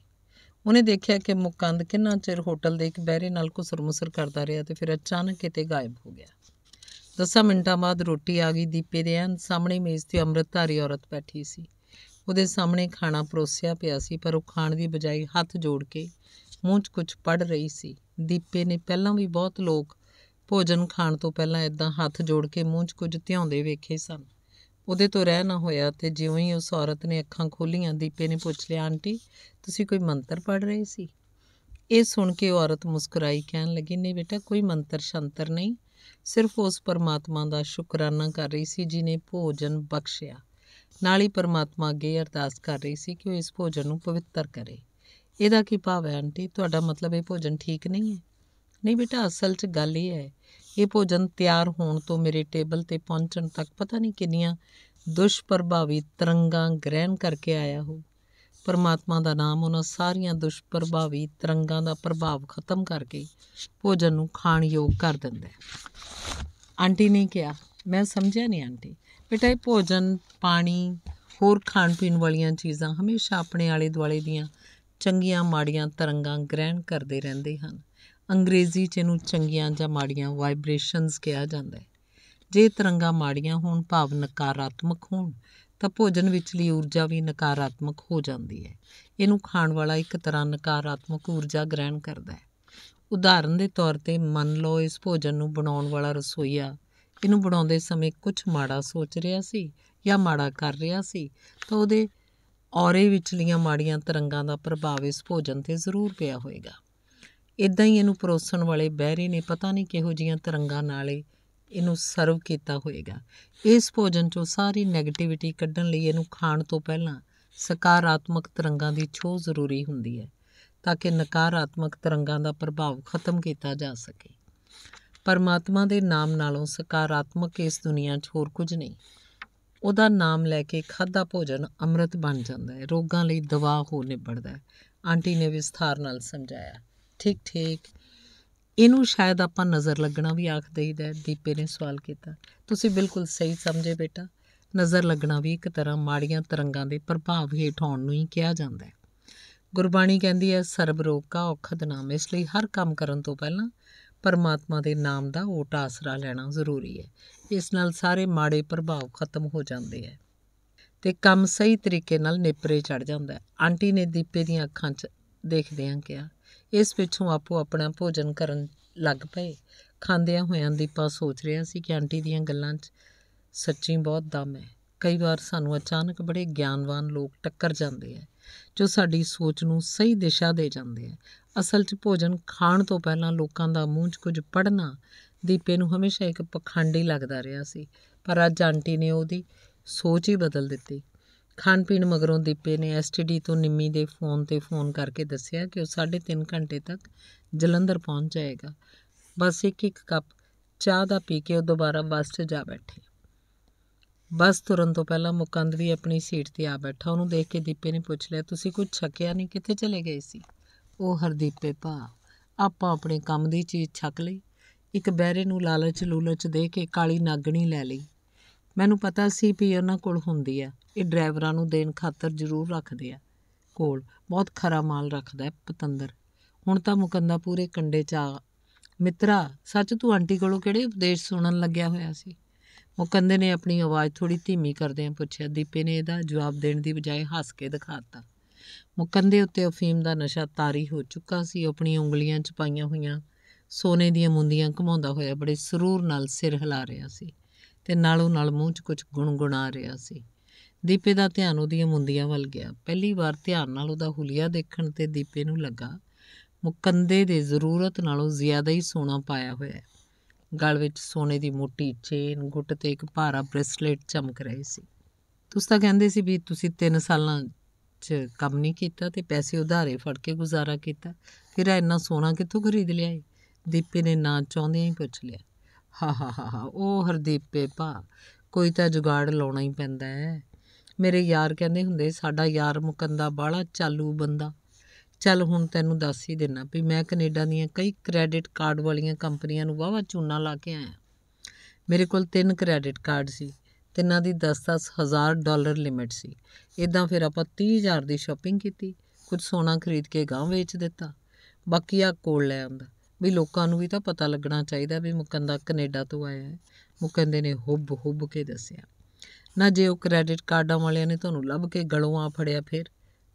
ਉਹਨੇ ਦੇਖਿਆ ਕਿ ਮੁਕੰਦ ਕਿੰਨਾ ਚਿਰ ਹੋਟਲ ਦੇ ਇੱਕ ਬਹਿਰੇ ਨਾਲ ਕੁਸਰ ਕਰਦਾ ਰਿਹਾ ਤੇ ਫਿਰ ਅਚਾਨਕ ਕਿਤੇ ਗਾਇਬ ਹੋ ਗਿਆ 10 ਮਿੰਟਾਂ ਬਾਅਦ ਰੋਟੀ ਆ ਗਈ ਦੀਪੇ ਦੇ ਐਨ ਸਾਹਮਣੇ ਮੇਜ਼ ਤੇ ਅੰਮ੍ਰਿਤਧਾਰੀ ਔਰਤ ਬੈਠੀ ਸੀ ਉਹਦੇ ਸਾਹਮਣੇ ਖਾਣਾ ਪਰੋਸਿਆ ਪਿਆ ਸੀ ਪਰ ਉਹ ਖਾਣ ਦੀ ਬਜਾਏ ਹੱਥ ਜੋੜ ਕੇ ਮੂੰਹ 'ਚ ਕੁਝ ਪੜ ਰਹੀ ਸੀ ਦੀਪੇ ਨੇ ਪਹਿਲਾਂ ਵੀ ਬਹੁਤ ਲੋਕ ਭੋਜਨ ਖਾਣ ਤੋਂ ਪਹਿਲਾਂ ਇਦਾਂ ਹੱਥ ਜੋੜ ਕੇ ਮੂੰਹ 'ਚ ਕੁਝ ਧਿਆਉਂਦੇ ਵੇਖੇ ਸਨ ਉਹਦੇ ਤੋਂ ਰਹਿ ਨਾ ਹੋਇਆ ਤੇ ਜਿਉਂ ਹੀ ਉਸ ਔਰਤ ਨੇ ਅੱਖਾਂ ਖੋਲੀਆਂ ਦੀਪੇ ਨੇ ਪੁੱਛ ਲਿਆ ਆਂਟੀ ਤੁਸੀਂ ਕੋਈ ਮੰਤਰ ਪੜ ਰਹੇ ਸੀ ਇਹ ਸੁਣ ਕੇ ਔਰਤ ਮੁਸਕਰਾਈ ਕਹਿਣ ਲੱਗੀ ਨਹੀਂ ਬੇਟਾ ਕੋਈ ਮੰਤਰ ਸ਼ੰਤਰ ਨਹੀਂ ਸਿਰਫ ਉਸ ਪਰਮਾਤਮਾ ਦਾ ਸ਼ੁਕਰਾਨਾ ਕਰ ਰਹੀ ਸੀ ਜਿਨੇ ਭੋਜਨ ਬਖਸ਼ਿਆ ਨਾਲ ਹੀ ਪਰਮਾਤਮਾ ਅੱਗੇ ਅਰਦਾਸ ਕਰ ਰਹੀ ਸੀ ਕਿ ਉਹ ਇਸ ਭੋਜਨ ਨੂੰ ਪਵਿੱਤਰ ਕਰੇ ਇਹਦਾ ਕੀ ਭਾਵ ਹੈ ਆਂਟੀ ਤੁਹਾਡਾ ਮਤਲਬ ਇਹ ਭੋਜਨ ਠੀਕ ਨਹੀਂ ਹੈ ਨਹੀਂ ਬੇਟਾ ਅਸਲ 'ਚ ਗੱਲ ਇਹ ਹੈ ਇਹ ਭੋਜਨ ਤਿਆਰ ਹੋਣ ਤੋਂ ਮੇਰੇ ਟੇਬਲ ਤੇ ਪਹੁੰਚਣ ਤੱਕ ਪਤਾ ਨਹੀਂ ਕਿੰਨੀਆਂ ਦੁਸ਼ਪ੍ਰਭਾਵੀ ਤਰੰਗਾਂ ਗ੍ਰਹਿਣ ਕਰਕੇ ਆਇਆ ਹੋ ਪਰਮਾਤਮਾ ਦਾ ਨਾਮ ਉਹਨਾਂ ਸਾਰੀਆਂ ਦੁਸ਼ਪ੍ਰਭਾਵੀ ਤਰੰਗਾਂ ਦਾ ਪ੍ਰਭਾਵ ਖਤਮ ਕਰਕੇ ਭੋਜਨ ਨੂੰ ਖਾਣ ਯੋਗ ਕਰ ਦਿੰਦਾ ਹੈ ਆਂਟੀ ਨੇ ਕਿਹਾ ਮੈਂ ਸਮਝਿਆ ਨਹੀਂ ਆਂਟੀ ਬੇਟਾ ਇਹ ਭੋਜਨ ਪਾਣੀ ਹੋਰ ਖਾਣ ਪੀਣ ਵਾਲੀਆਂ ਚੀਜ਼ਾਂ ਹਮੇਸ਼ਾ ਆਪਣੇ ਆਲੇ ਦੁਆਲੇ ਦੀਆਂ ਚੰਗੀਆਂ ਮਾੜੀਆਂ ਤਰੰਗਾਂ ਗ੍ਰਹਿਣ ਕਰਦੇ ਰਹਿੰਦੇ ਹਨ ਅੰਗਰੇਜ਼ੀ 'ਚ ਇਹਨੂੰ ਚੰਗੀਆਂ ਜਾਂ ਮਾੜੀਆਂ ਵਾਈਬ੍ਰੇਸ਼ਨਸ ਕਿਹਾ ਜਾਂਦਾ ਹੈ ਜੇ ਤਰੰਗਾਂ ਮਾੜੀਆਂ ਹੋਣ ਭਾਵ ਨਕਾਰਾਤਮਕ ਹੋਣ ਤਾਂ ਭੋਜਨ ਵਿੱਚਲੀ ਊਰਜਾ ਵੀ ਨਕਾਰਾਤਮਕ ਹੋ ਜਾਂਦੀ ਹੈ ਇਹਨੂੰ ਖਾਣ ਵਾਲਾ ਇੱਕ ਤਰ੍ਹਾਂ ਨਕਾਰਾਤਮਕ ਊਰਜਾ ਗ੍ਰਹਿਣ ਕਰਦਾ ਹੈ ਉਦਾਹਰਨ ਦੇ ਤੌਰ ਤੇ ਮੰਨ ਲਓ ਇਸ ਭੋਜਨ ਨੂੰ ਬਣਾਉਣ ਵਾਲਾ ਰਸੋਈਆ ਇਹਨੂੰ ਬਣਾਉਂਦੇ ਸਮੇਂ ਕੁਝ ਮਾੜਾ ਸੋਚ ਰਿਹਾ ਸੀ ਜਾਂ ਮਾੜਾ ਕਰ ਰਿਹਾ ਸੀ ਤਾਂ ਉਹਦੇ ਔਰੇ ਵਿਚਲੀਆਂ ਮਾੜੀਆਂ ਤਰੰਗਾਂ ਦਾ ਪ੍ਰਭਾਵ ਇਸ ਭੋਜਨ ਤੇ ਜ਼ਰੂਰ ਪਿਆ ਹੋਵੇਗਾ ਇਦਾਂ ਹੀ ਇਹਨੂੰ ਪਰੋਸਣ ਵਾਲੇ ਬਹਿਰੇ ਨੇ ਪਤਾ ਨਹੀਂ ਕਿਹੋ ਜੀਆਂ ਤਰੰਗਾਂ ਨਾਲੇ ਇਹਨੂੰ ਸਰਵ ਕੀਤਾ ਹੋਵੇਗਾ ਇਸ ਭੋਜਨ ਚੋਂ ਸਾਰੀ 네ਗੇਟਿਵਿਟੀ ਕੱਢਣ ਲਈ ਇਹਨੂੰ ਖਾਣ ਤੋਂ ਪਹਿਲਾਂ ਸਕਾਰਾਤਮਕ ਤਰੰਗਾਂ ਦੀ ਛੋਹ ਜ਼ਰੂਰੀ ਹੁੰਦੀ ਹੈ ਤਾਂ ਕਿ ਨਕਾਰਾਤਮਕ ਤਰੰਗਾਂ ਦਾ ਪ੍ਰਭਾਵ ਖਤਮ ਕੀਤਾ ਜਾ ਸਕੇ ਪਰਮਾਤਮਾ ਦੇ ਨਾਮ ਨਾਲੋਂ ਸਕਾਰਾਤਮਕ ਇਸ ਦੁਨੀਆ 'ਚ ਹੋਰ ਕੁਝ ਨਹੀਂ ਉਹਦਾ ਨਾਮ ਲੈ ਕੇ ਖਾਦਾ ਭੋਜਨ ਅੰਮ੍ਰਿਤ ਬਣ ਜਾਂਦਾ ਹੈ ਰੋਗਾਂ ਲਈ ਦਵਾ ਹੋ ਨਿਬੜਦਾ ਹੈ ਆਂਟੀ ਨੇ ਵਿਸਥਾਰ ਨਾਲ ਸਮਝਾਇਆ ਠੀਕ ਠੀਕ ਇਹਨੂੰ ਸ਼ਾਇਦ ਆਪਾਂ ਨਜ਼ਰ ਲੱਗਣਾ ਵੀ ਆਖ ਦੇਈਦਾ ਦੀਪੇ ਨੇ ਸਵਾਲ ਕੀਤਾ ਤੁਸੀਂ ਬਿਲਕੁਲ ਸਹੀ ਸਮਝੇ ਬੇਟਾ ਨਜ਼ਰ ਲੱਗਣਾ ਵੀ ਇੱਕ ਤਰ੍ਹਾਂ ਮਾੜੀਆਂ ਤਰੰਗਾਂ ਦੇ ਪ੍ਰਭਾਵ ਹੇਠ ਆਉਣ ਨੂੰ ਹੀ ਕਿਹਾ ਜਾਂਦਾ ਹੈ ਗੁਰਬਾਣੀ ਕਹਿੰਦੀ ਹੈ ਸਰਬ ਰੋਗ ਕਾ ਔਖਦ ਨਾਮ ਇਸ ਲਈ ਹਰ ਕੰਮ ਕਰਨ ਤੋਂ ਪਹਿਲਾਂ ਪਰਮਾਤਮਾ ਦੇ ਨਾਮ ਦਾ ਓਟ ਆਸਰਾ ਲੈਣਾ ਜ਼ਰੂਰੀ ਹੈ ਇਸ ਨਾਲ ਸਾਰੇ ਮਾੜੇ ਪ੍ਰਭਾਵ ਖਤਮ ਹੋ ਜਾਂਦੇ ਹੈ ਤੇ ਕੰਮ ਸਹੀ ਤਰੀਕੇ ਨਾਲ ਨਿਪਰੇ ਚੜ ਜਾਂਦਾ ਆਂਟੀ ਨੇ ਦੀਪੇ ਦੀਆਂ ਅੱਖਾਂ 'ਚ ਦੇਖਦਿਆਂ ਕਿਹਾ ਇਸ ਪਿੱਛੋਂ ਆਪੋ ਆਪਣਾ ਭੋਜਨ ਕਰਨ ਲੱਗ ਪਏ ਖਾਂਦਿਆਂ ਹੋਇਆਂ ਦੀਪਾ ਸੋਚ ਰਿਹਾ ਸੀ ਕਿ ਆਂਟੀ ਦੀਆਂ ਗੱਲਾਂ 'ਚ ਸੱਚੀ ਬਹੁਤ ਦਮ ਹੈ ਕਈ ਵਾਰ ਸਾਨੂੰ ਅਚਾਨਕ ਬੜੇ ਗਿਆਨਵਾਨ ਲੋਕ ਟੱਕਰ ਜਾਂਦੇ ਆ ਜੋ ਸਾਡੀ ਸੋਚ ਨੂੰ ਸਹੀ ਦਿਸ਼ਾ ਦੇ ਜਾਂਦੇ ਆ ਅਸਲ 'ਚ ਭੋਜਨ ਖਾਣ ਤੋਂ ਪਹਿਲਾਂ ਲੋਕਾਂ ਦਾ ਮੂੰਹ 'ਚ ਕੁਝ ਪੜਨਾ ਦੀਪੇ ਨੂੰ ਹਮੇਸ਼ਾ ਇੱਕ ਪਖੰਡੀ ਲੱਗਦਾ ਰਿਹਾ ਸੀ ਪਰ ਅੱਜ ਆਂਟੀ ਨੇ ਉਹਦੀ ਸੋਚ ਹੀ ਬਦਲ ਦਿੱਤੀ ਖਾਣ ਪੀਣ ਮਗਰੋਂ ਦੀਪੇ ਨੇ ਐਸਟੀਡੀ ਤੋਂ ਨਿੰਮੀ ਦੇ ਫੋਨ ਤੇ ਫੋਨ ਕਰਕੇ ਦੱਸਿਆ ਕਿ ਉਹ 3.5 ਘੰਟੇ ਤੱਕ ਜਲੰਧਰ ਪਹੁੰਚ ਜਾਏਗਾ ਬਸ ਇੱਕ ਇੱਕ ਕੱਪ ਚਾਹ ਦਾ ਪੀ ਕੇ ਉਹ ਦੁਬਾਰਾ ਬੱਸ 'ਚ ਜਾ ਬੈਠੇ ਬਸ ਤੁਰਨ ਤੋਂ ਪਹਿਲਾਂ ਮੁਕੰਦ ਵੀ ਆਪਣੀ ਸੀਟ ਤੇ ਆ ਬੈਠਾ ਉਹਨੂੰ ਦੇਖ ਕੇ ਦੀਪੇ ਨੇ ਪੁੱਛ ਲਿਆ ਤੁਸੀਂ ਕੁਝ ਛਕਿਆ ਨਹੀਂ ਕਿੱਥੇ ਚਲੇ ਗਏ ਸੀ ਉਹ ਹਰਦੀਪੇ ਭਾ ਆਪਾਂ ਆਪਣੇ ਕੰਮ ਦੀ ਚੀਜ਼ ਛਕ ਲਈ ਇੱਕ ਬਹਿਰੇ ਨੂੰ ਲਾਲਚ ਲੂਲਚ ਦੇ ਕੇ ਕਾਲੀ ਨਾਗਣੀ ਲੈ ਲਈ ਮੈਨੂੰ ਪਤਾ ਸੀ ਵੀ ਉਹਨਾਂ ਕੋਲ ਹੁੰਦੀ ਆ ਇਹ ਡਰਾਈਵਰਾਂ ਨੂੰ ਦੇਣ ਖਾਤਰ ਜ਼ਰੂਰ ਰੱਖਦੇ ਆ ਕੋਲ ਬਹੁਤ ਖਰਾ ਮਾਲ ਰੱਖਦਾ ਪਤੰਦਰ ਹੁਣ ਤਾਂ ਮੁਕੰਦਾ ਪੂਰੇ ਕੰਡੇ ਚ ਆ ਮਿੱਤਰਾ ਸੱਚ ਤੂੰ ਆਂਟੀ ਕੋਲੋਂ ਕਿਹੜੇ ਉਪਦੇਸ਼ ਸੁਣਨ ਲੱਗਿਆ ਹੋਇਆ ਸੀ ਕੰਦੇ ਨੇ ਆਪਣੀ ਆਵਾਜ਼ ਥੋੜੀ ਧੀਮੀ ਕਰਦਿਆਂ ਪੁੱਛਿਆ ਦੀਪੇ ਨੇ ਇਹਦਾ ਜਵਾਬ ਦੇਣ ਦੀ ਬਜਾਏ ਹੱਸ ਕੇ ਦਿਖਾਤਾ ਮੁਕੰਦੇ ਉੱਤੇ ਅਫੀਮ ਦਾ ਨਸ਼ਾ ਤਾਰੀ ਹੋ ਚੁੱਕਾ ਸੀ ਆਪਣੀ ਉਂਗਲੀਆਂ ਚ ਪਾਈਆਂ ਹੋਈਆਂ ਸੋਨੇ ਦੀਆਂ ਮੁੰਦੀਆਂ ਘਮਾਉਂਦਾ ਹੋਇਆ ਬੜੇ ਸਰੂਰ ਨਾਲ ਸਿਰ ਹਿਲਾ ਰਿਹਾ ਸੀ ਤੇ ਨਾਲੋਂ ਨਾਲ ਮੂੰਹ 'ਚ ਕੁਝ ਗੁੰਗੁਣਾ ਰਿਹਾ ਸੀ ਦੀਪੇ ਦਾ ਧਿਆਨ ਉਹਦੀਆਂ ਮੁੰਦੀਆਂ ਵੱਲ ਗਿਆ ਪਹਿਲੀ ਵਾਰ ਧਿਆਨ ਨਾਲ ਉਹਦਾ ਹੁਲੀਆ ਦੇਖਣ ਤੇ ਦੀਪੇ ਨੂੰ ਲੱਗਾ ਮੁਕੰਦੇ ਦੇ ਜ਼ਰੂਰਤ ਨਾਲੋਂ ਜ਼ਿਆਦਾ ਹੀ ਸੋਨਾ ਪਾਇਆ ਹੋਇਆ ਹੈ ਗਲ ਵਿੱਚ ਸੋਨੇ ਦੀ ਮੋਟੀ ਚੇਨ ਗੁੱਟ ਤੇ ਇੱਕ ਭਾਰਾ ਬ੍ਰੇਸਲੇਟ ਚਮਕ ਰਹੀ ਸੀ ਤੁਸੀਂ ਤਾਂ ਕਹਿੰਦੇ ਸੀ ਵੀ ਤੁਸੀਂ 3 ਸਾਲਾਂ 'ਚ ਕੰਮ ਨਹੀਂ ਕੀਤਾ ਤੇ ਪੈਸੇ ਉਧਾਰੇ ਫੜ ਕੇ ਗੁਜ਼ਾਰਾ ਕੀਤਾ ਫਿਰ ਇੰਨਾ ਸੋਨਾ ਕਿੱਥੋਂ ਖਰੀਦ ਲਿਆ ਏ ਦੀਪੇ ਨੇ ਨਾ ਚਾਹੁੰਦਿਆਂ ਹੀ ਪੁੱਛ ਲਿਆ ਹਾ ਹਾ ਹਾ ਹਾ ਉਹ ਹਰਦੀਪੇ ਭਾ ਕੋਈ ਤਾਂ ਜੁਗਾੜ ਲਾਉਣਾ ਹੀ ਪੈਂਦਾ ਹੈ ਮੇਰੇ ਯਾਰ ਕਹਿੰਦੇ ਹੁੰਦੇ ਸਾਡਾ ਯਾਰ ਮੁਕੰਦਾ ਬਾਲਾ ਚਾਲੂ ਬੰਦਾ ਚੱਲ ਹੁਣ ਤੈਨੂੰ ਦੱਸ ਹੀ ਦਿੰਨਾ ਵੀ ਮੈਂ ਕੈਨੇਡਾ ਦੀਆਂ ਕਈ ਕ੍ਰੈਡਿਟ ਕਾਰਡ ਵਾਲੀਆਂ ਕੰਪਨੀਆਂ ਨੂੰ ਵਾਵਾ ਚੂਨਾ ਲਾ ਕੇ ਆਇਆ ਮੇਰੇ ਕੋਲ ਤਿੰਨ ਕ੍ਰੈਡਿਟ ਕਾਰਡ ਸੀ ਤਿੰਨਾਂ ਦੀ 10-10 ਹਜ਼ਾਰ ਡਾਲਰ ਲਿਮਿਟ ਸੀ ਇਦਾਂ ਫਿਰ ਆਪਾਂ 30000 ਦੀ ਸ਼ਾਪਿੰਗ ਕੀਤੀ ਕੁਝ ਸੋਨਾ ਖਰੀਦ ਕੇ ਗਾਂ ਵੇਚ ਦਿੱਤਾ ਬਾਕੀ ਆ ਕੋਲ ਲੈ ਆਂਦਾ ਵੀ ਲੋਕਾਂ ਨੂੰ ਵੀ ਤਾਂ ਪਤਾ ਲੱਗਣਾ ਚਾਹੀਦਾ ਵੀ ਮੁਕੰਦਾ ਕੈਨੇਡਾ ਤੋਂ ਆਇਆ ਹੈ ਮੁਕੰਦੇ ਨੇ ਹੁੱਬ ਹੁੱਬ ਕੇ ਦੱਸਿਆ ਨਾ ਜੇ ਉਹ ਕ੍ਰੈਡਿਟ ਕਾਰਡਾਂ ਵਾਲਿਆਂ ਨੇ ਤੁਹਾਨੂੰ ਲੱਭ ਕੇ ਗਲੋਂ ਆ ਫੜਿਆ ਫਿਰ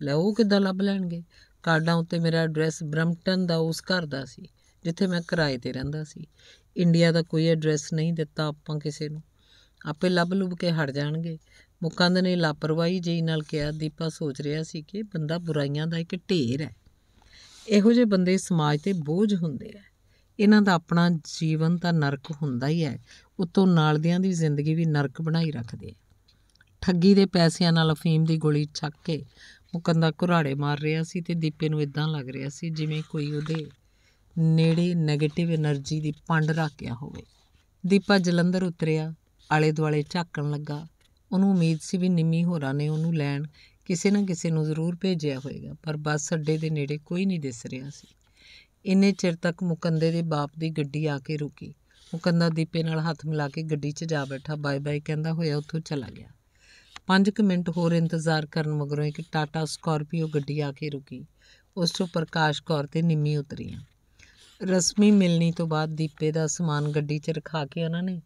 ਲੈ ਉਹ ਕਿੱਦਾਂ ਲੱਭ ਲੈਣਗੇ ਕਾਰਡਾਂ ਉੱਤੇ ਮੇਰਾ ਐਡਰੈਸ ਬ੍ਰੈਂਪਟਨ ਦਾ ਉਸ ਘਰ ਦਾ ਸੀ ਜਿੱਥੇ ਮੈਂ ਕਿਰਾਏ ਤੇ ਰਹਿੰਦਾ ਸੀ ਇੰਡੀਆ ਦਾ ਕੋਈ ਐਡਰੈਸ ਨਹੀਂ ਦਿੱਤਾ ਆਪਾਂ ਕਿਸੇ ਨੂੰ ਆਪੇ ਲੱਭ ਲੁਭ ਕੇ ਹਟ ਜਾਣਗੇ ਮੁਕੰਦ ਨੇ ਲਾਪਰਵਾਹੀ ਜਿਹੀ ਨਾਲ ਕਿਹਾ ਦੀਪਾ ਸੋਚ ਰਿਹਾ ਸੀ ਕਿ ਬੰਦਾ ਬੁਰਾਈਆਂ ਦਾ ਇੱਕ ਢੇਰ ਹੈ ਇਹੋ ਜਿਹੇ ਬੰਦੇ ਸਮਾਜ ਤੇ ਬੋਝ ਹੁੰਦੇ ਆ ਇਹਨਾਂ ਦਾ ਆਪਣਾ ਜੀਵਨ ਤਾਂ ਨਰਕ ਹੁੰਦਾ ਹੀ ਹੈ ਉਤੋਂ ਨਾਲ ਦਿਆਂ ਦੀ ਜ਼ਿੰਦਗੀ ਵੀ ਨਰਕ ਬਣਾਈ ਰੱਖਦੇ ਆ ਠੱਗੀ ਦੇ ਪੈਸਿਆਂ ਨਾਲ ਅਫੀਮ ਦੀ ਗੋਲੀ ਚੱਕ ਕੇ ਉਹ ਕੰਦਾ ਘੁਰਾੜੇ ਮਾਰ ਰਿਹਾ ਸੀ ਤੇ ਦੀਪੇ ਨੂੰ ਇਦਾਂ ਲੱਗ ਰਿਹਾ ਸੀ ਜਿਵੇਂ ਕੋਈ ਉਹਦੇ ਨੇੜੇ ਨੈਗੇਟਿਵ એનર્ਜੀ ਦੀ ਪੰਡ ਰੱਖਿਆ ਹੋਵੇ ਦੀਪਾ ਜਲੰਧਰ ਉਤਰਿਆ ਆਲੇ ਦੁਆਲੇ ਝਾਕਣ ਲੱਗਾ ਉਹਨੂੰ ਉਮੀਦ ਸੀ ਵੀ ਨਿੰਮੀ ਹੋਰਾਂ ਨੇ ਉਹਨੂੰ ਲੈਣ ਕਿਸੇ ਨਾ ਕਿਸੇ ਨੂੰ ਜ਼ਰੂਰ ਭੇਜਿਆ ਹੋਵੇਗਾ ਪਰ ਬੱਸ ਅੱਡੇ ਦੇ ਨੇੜੇ ਕੋਈ ਨਹੀਂ ਦਿਸ ਰਿਹਾ ਸੀ ਇੰਨੇ ਚਿਰ ਤੱਕ ਮੁਕੰਦੇ ਦੇ ਬਾਪ ਦੀ ਗੱਡੀ ਆ ਕੇ ਰੁਕੀ ਮੁਕੰਦਾ ਦੀਪੇ ਨਾਲ ਹੱਥ ਮਿਲਾ ਕੇ ਗੱਡੀ 'ਚ ਜਾ ਬੈਠਾ ਬਾਏ ਬਾਏ ਕਹਿੰਦਾ ਹੋਇਆ ਉੱਥੋਂ ਚਲਾ ਗਿਆ 5 ਮਿੰਟ ਹੋਰ ਇੰਤਜ਼ਾਰ ਕਰਨ ਮਗਰੋਂ ਇੱਕ ਟਾਟਾ ਸਕਾਰਪੀਓ ਗੱਡੀ ਆ ਕੇ ਰੁਕੀ ਉਸ ਤੋਂ ਪ੍ਰਕਾਸ਼ ਕੌਰ ਤੇ ਨਿੰਮੀ ਉਤਰੀਆਂ ਰਸਮੀ ਮਿਲਣੀ ਤੋਂ ਬਾਅਦ ਦੀਪੇ ਦਾ ਸਮਾਨ ਗੱਡੀ 'ਚ ਰਖਾ ਕੇ ਉਹਨਾਂ ਨੇ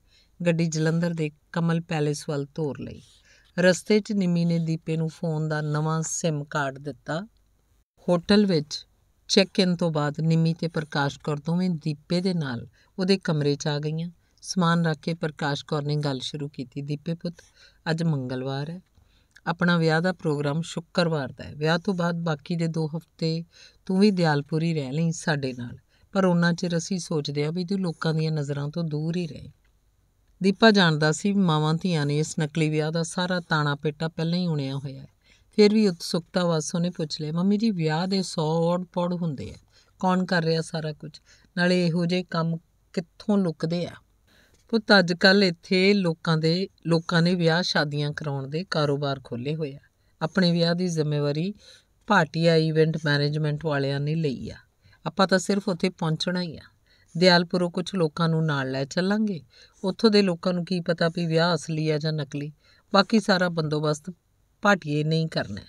ਗੱਡੀ ਜਲੰਧਰ ਦੇ ਕਮਲ ਪੈਲੇਸ ਵੱਲ ਤੋਰ ਲਈ ਰਸਤੇ 'ਚ ਨਿੰਮੀ ਨੇ ਦੀਪੇ ਨੂੰ ਫੋਨ ਦਾ ਨਵਾਂ SIM ਕਾਰਡ ਦਿੱਤਾ ਹੋਟਲ ਵਿੱਚ ਚੈੱਕ-ਇਨ ਤੋਂ ਬਾਅਦ ਨਿੰਮੀ ਤੇ ਪ੍ਰਕਾਸ਼ ਕੌਰ ਦੋਵੇਂ ਦੀਪੇ ਦੇ ਨਾਲ ਉਹਦੇ ਕਮਰੇ 'ਚ ਆ ਗਈਆਂ ਸਮਾਨ ਰੱਖ ਕੇ ਪ੍ਰਕਾਸ਼ ਕੌਰ ਨੇ ਗੱਲ ਸ਼ੁਰੂ ਕੀਤੀ ਦੀਪੇ ਪੁੱਤ ਅੱਜ ਮੰਗਲਵਾਰ ਹੈ ਆਪਣਾ ਵਿਆਹ ਦਾ ਪ੍ਰੋਗਰਾਮ ਸ਼ੁੱਕਰਵਾਰ ਦਾ ਹੈ ਵਿਆਹ ਤੋਂ ਬਾਅਦ ਬਾਕੀ ਦੇ 2 ਹਫ਼ਤੇ ਤੂੰ ਵੀ ਦਿਆਲਪੁਰੀ ਰਹਿ ਲਈ ਸਾਡੇ ਨਾਲ ਪਰ ਉਹਨਾਂ ਚਿਰ ਅਸੀਂ ਸੋਚਦੇ ਆ ਵੀ ਤੂੰ ਲੋਕਾਂ ਦੀਆਂ ਨਜ਼ਰਾਂ ਤੋਂ ਦੂਰ ਹੀ ਰਹੇ ਦੀਪਾ ਜਾਣਦਾ ਸੀ ਮਾਵਾਂ ਧੀਆਂ ਨੇ ਇਸ ਨਕਲੀ ਵਿਆਹ ਦਾ ਸਾਰਾ ਤਾਣਾ ਪੇਟਾ ਪਹਿਲਾਂ ਹੀ ਉਣਿਆ ਹੋਇਆ ਹੈ ਫਿਰ ਵੀ ਉਤਸੁਕਤਾ ਵਾਸੋਂ ਨੇ ਪੁੱਛ ਲਿਆ ਮੰਮੀ ਜੀ ਵਿਆਹ ਦੇ 100 ਔੜ ਪੌੜ ਹੁੰਦੇ ਆ ਕੌਣ ਕਰ ਰਿਹਾ ਸਾਰਾ ਕੁਝ ਨਾਲੇ ਇਹੋ ਜੇ ਕੰਮ ਕਿੱਥੋਂ ਲੁਕਦੇ ਆ ਪੁੱਤ ਅੱਜ ਕੱਲ ਇੱਥੇ ਲੋਕਾਂ ਦੇ ਲੋਕਾਂ ਨੇ ਵਿਆਹ ਸ਼ਾਦੀਆਂ ਕਰਾਉਣ ਦੇ ਕਾਰੋਬਾਰ ਖੋਲੇ ਹੋਏ ਆ ਆਪਣੇ ਵਿਆਹ ਦੀ ਜ਼ਿੰਮੇਵਾਰੀ ਭਾਟੀਆ ਇਵੈਂਟ ਮੈਨੇਜਮੈਂਟ ਵਾਲਿਆਂ ਨੇ ਲਈ ਆ ਆਪਾਂ ਤਾਂ ਸਿਰਫ ਉੱਥੇ ਪਹੁੰਚਣਾ ਹੀ ਆ ਦਿਆਲਪੁਰੋਂ ਕੁਝ ਲੋਕਾਂ ਨੂੰ ਨਾਲ ਲੈ ਚੱਲਾਂਗੇ ਉੱਥੋਂ ਦੇ ਲੋਕਾਂ ਨੂੰ ਕੀ ਪਤਾ ਵੀ ਵਿਆਹ ਅਸਲੀ ਆ ਜਾਂ ਨਕਲੀ ਬਾਕੀ ਸਾਰਾ ਬੰਦੋਬਸਤ ਭਾਟੀਏ ਨਹੀਂ ਕਰਨਾ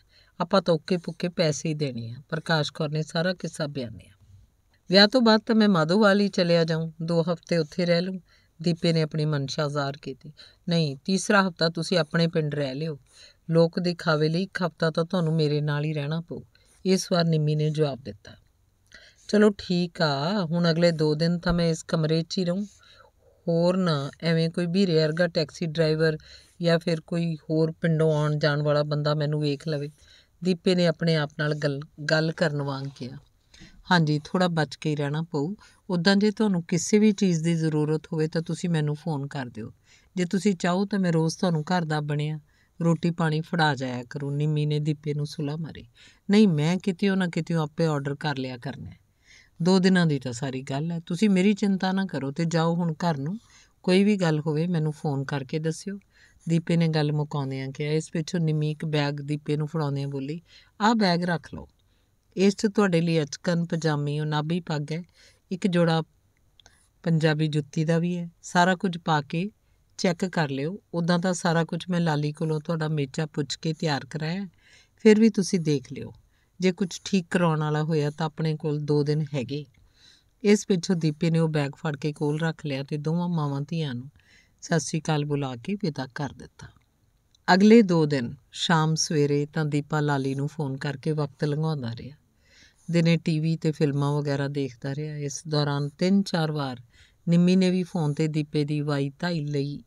ਆਪਾਂ ਤਾਂ ਓਕੇ ਪੁੱਕੇ ਪੈਸੇ ਹੀ ਦੇਣੇ ਆ ਪ੍ਰਕਾਸ਼ ਕੌਰ ਨੇ ਸਾਰਾ ਕਿੱਸਾ ਬਿਆਨਿਆ ਵਿਆਹ ਤੋਂ ਬਾਅਦ ਤਾਂ ਮੈਂ ਮਾਧੋਵਾਲੀ ਚਲਿਆ ਜਾਵਾਂ 2 ਹਫ਼ਤੇ ਉੱਥੇ ਰਹਿ ਲੂੰ ਦੀਪੇ ਨੇ ਆਪਣੀ ਮਨਸ਼ਾ ਜ਼ਾਹਰ ਕੀਤੀ ਨਹੀਂ ਤੀਸਰਾ ਹਫਤਾ ਤੁਸੀਂ ਆਪਣੇ ਪਿੰਡ ਰਹਿ ਲਿਓ ਲੋਕ ਦਿਖਾਵੇ ਲਈ ਇੱਕ ਹਫਤਾ ਤਾਂ ਤੁਹਾਨੂੰ ਮੇਰੇ ਨਾਲ ਹੀ ਰਹਿਣਾ ਪਊ ਇਸ ਵਾਰ ਨਿੰਮੀ ਨੇ ਜਵਾਬ ਦਿੱਤਾ ਚਲੋ ਠੀਕ ਆ ਹੁਣ ਅਗਲੇ 2 ਦਿਨ ਤਾਂ ਮੈਂ ਇਸ ਕਮਰੇ 'ਚ ਹੀ ਰਹੂੰ ਹੋਰ ਨਾ ਐਵੇਂ ਕੋਈ ਵੀ ਰੇਅਰਗਾ ਟੈਕਸੀ ਡਰਾਈਵਰ ਜਾਂ ਫਿਰ ਕੋਈ ਹੋਰ ਪਿੰਡੋਂ ਆਉਣ ਜਾਣ ਵਾਲਾ ਬੰਦਾ ਮੈਨੂੰ ਵੇਖ ਲਵੇ ਦੀਪੇ ਨੇ ਆਪਣੇ ਆਪ ਨਾਲ ਗੱਲ ਗੱਲ ਕਰਨ ਵਾਂਗ ਕਿਹਾ ਹਾਂਜੀ ਥੋੜਾ ਬਚ ਕੇ ਹੀ ਰਹਿਣਾ ਪਊ ਉਦਾਂ ਜੇ ਤੁਹਾਨੂੰ ਕਿਸੇ ਵੀ ਚੀਜ਼ ਦੀ ਜ਼ਰੂਰਤ ਹੋਵੇ ਤਾਂ ਤੁਸੀਂ ਮੈਨੂੰ ਫੋਨ ਕਰ ਦਿਓ ਜੇ ਤੁਸੀਂ ਚਾਹੋ ਤਾਂ ਮੈਂ ਰੋਜ਼ ਤੁਹਾਨੂੰ ਘਰ ਦਾ ਬਣਿਆ ਰੋਟੀ ਪਾਣੀ ਫੜਾ ਜਾਇਆ ਕਰੂ ਨਿੰਮੀ ਨੇ ਦੀਪੇ ਨੂੰ ਸੁਲਾ ਮਾਰੀ ਨਹੀਂ ਮੈਂ ਕਿਤੇ ਉਹ ਨਾ ਕਿਤੇ ਆਪੇ ਆਰਡਰ ਕਰ ਲਿਆ ਕਰਨਾ ਦੋ ਦਿਨਾਂ ਦੀ ਤਾਂ ਸਾਰੀ ਗੱਲ ਹੈ ਤੁਸੀਂ ਮੇਰੀ ਚਿੰਤਾ ਨਾ ਕਰੋ ਤੇ ਜਾਓ ਹੁਣ ਘਰ ਨੂੰ ਕੋਈ ਵੀ ਗੱਲ ਹੋਵੇ ਮੈਨੂੰ ਫੋਨ ਕਰਕੇ ਦੱਸਿਓ ਦੀਪੇ ਨੇ ਗੱਲ ਮੁਕਾਉਂਦਿਆਂ ਕਿ ਇਸ ਪਿੱਛੋਂ ਨਿਮੀਕ ਬੈਗ ਦੀਪੇ ਨੂੰ ਫੜਾਉਂਦੇ ਆ ਬੋਲੀ ਆਹ ਬੈਗ ਰੱਖ ਲਓ ਇਸ 'ਚ ਤੁਹਾਡੇ ਲਈ ਅਚਕਨ ਪਜਾਮੀ ਉਹ ਨਾਭੀ ਪੱਗ ਹੈ ਇੱਕ ਜੋੜਾ ਪੰਜਾਬੀ ਜੁੱਤੀ ਦਾ ਵੀ ਹੈ ਸਾਰਾ ਕੁਝ ਪਾ ਕੇ ਚੈੱਕ ਕਰ ਲਿਓ ਉਦਾਂ ਤਾਂ ਸਾਰਾ ਕੁਝ ਮੈਂ ਲਾਲੀ ਕੋਲੋਂ ਤੁਹਾਡਾ ਮੇਚਾ ਪੁੱਛ ਕੇ ਤਿਆਰ ਕਰਾਇਆ ਫਿਰ ਵੀ ਤੁਸੀਂ ਦੇਖ ਲਿਓ ਜੇ ਕੁਝ ਠੀਕ ਕਰਾਉਣ ਵਾਲਾ ਹੋਇਆ ਤਾਂ ਆਪਣੇ ਕੋਲ 2 ਦਿਨ ਹੈਗੇ ਇਸ ਪਿੱਛੋਂ ਦੀਪੇ ਨੇ ਉਹ ਬੈਗ ਫੜ ਕੇ ਕੋਲ ਰੱਖ ਲਿਆ ਤੇ ਦੋਵਾਂ ਮਾਵਾਂ ਧੀਆਂ ਨੂੰ ਸਤਿ ਸ੍ਰੀ ਅਕਾਲ ਬੁਲਾ ਕੇ ਵਿਦਾ ਕਰ ਦਿੱਤਾ ਅਗਲੇ 2 ਦਿਨ ਸ਼ਾਮ ਸਵੇਰੇ ਤਾਂ ਦੀਪਾ ਲਾਲੀ ਨੂੰ ਫੋਨ ਕਰਕੇ ਵਕਤ ਲੰਘਾਉਂਦਾ ਰਿਹਾ ਦਿਨੇ ਟੀਵੀ ਤੇ ਫਿਲਮਾਂ ਵਗੈਰਾ ਦੇਖਦਾ ਰਿਹਾ ਇਸ ਦੌਰਾਨ ਤਿੰਨ ਚਾਰ ਵਾਰ ਨਿੰਮੀ ਨੇ ਵੀ ਫੋਨ ਤੇ ਦੀਪੇ ਦੀ ਵਾਈ ਧਾਈ ਲਈ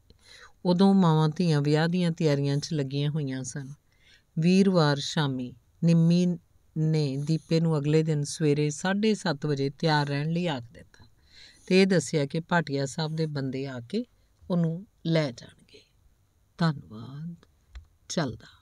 ਉਦੋਂ ਮਾਵਾਂ ਧੀਆਂ ਵਿਆਹ ਦੀਆਂ ਤਿਆਰੀਆਂ 'ਚ ਲੱਗੀਆਂ ਹੋਈਆਂ ਸਨ ਵੀਰਵਾਰ ਸ਼ਾਮੀ ਨਿੰਮੀ ਨੇ ਦੀਪੇ ਨੂੰ ਅਗਲੇ ਦਿਨ ਸਵੇਰੇ 7:30 ਵਜੇ ਤਿਆਰ ਰਹਿਣ ਲਈ ਆਖ ਦਿੱਤਾ ਤੇ ਇਹ ਦੱਸਿਆ ਕਿ ਭਾਟਿਆ ਸਾਹਿਬ ਦੇ ਬੰਦੇ ਆ ਕੇ ਉਹਨੂੰ ਲੈ ਜਾਣਗੇ ਧੰਨਵਾਦ ਚੱਲਦਾ